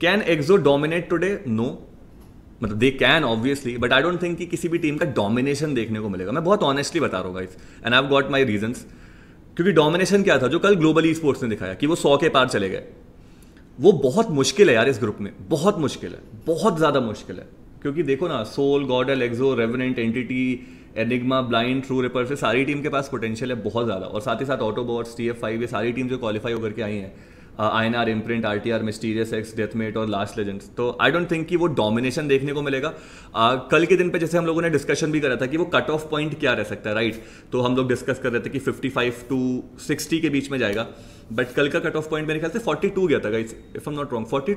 can Exo dominate today no मतलब they can obviously but I don't think कि किसी भी टीम का डोमिनेशन देखने को मिलेगा मैं बहुत ऑनेस्टली बता रहा हूँ guys and I got my reason क्योंकि डोमिनेशन क्या था जो कल ग्लोबली स्पोर्ट्स ने दिखाया कि वो सौ के पार चले गए वो बहुत मुश्किल है यार इस ग्रुप में बहुत मुश्किल है बहुत ज़्यादा मुश्किल है क्योंकि देखो ना Soul GodL Exo Revenant Entity Enigma Blind True Ripper से सारी टीम के पास पोटेंशियल है बहुत ज़्यादा और साथ ही साथ ऑटोबॉट्स टी एफ फाइव ये सारी टीम जो क्वालिफाई होकर के आई हैं I N R Imprint R T R Mysterious X Deathmate और लास्ट लेजेंड्स तो आई डोंट थिंक कि वो डोमिनेशन देखने को मिलेगा uh, कल के दिन पे जैसे हम लोगों ने डिस्कशन भी करा था कि वो कट ऑफ पॉइंट क्या रह सकता है राइट तो हम लोग डिस्कस कर रहे थे कि फिफ्टी फाइव टू सिक्सटी के बीच में जाएगा बट कल का कट ऑफ पॉइंट मेरे ख्याल से फोर्टी टू गया था if am not wrong forty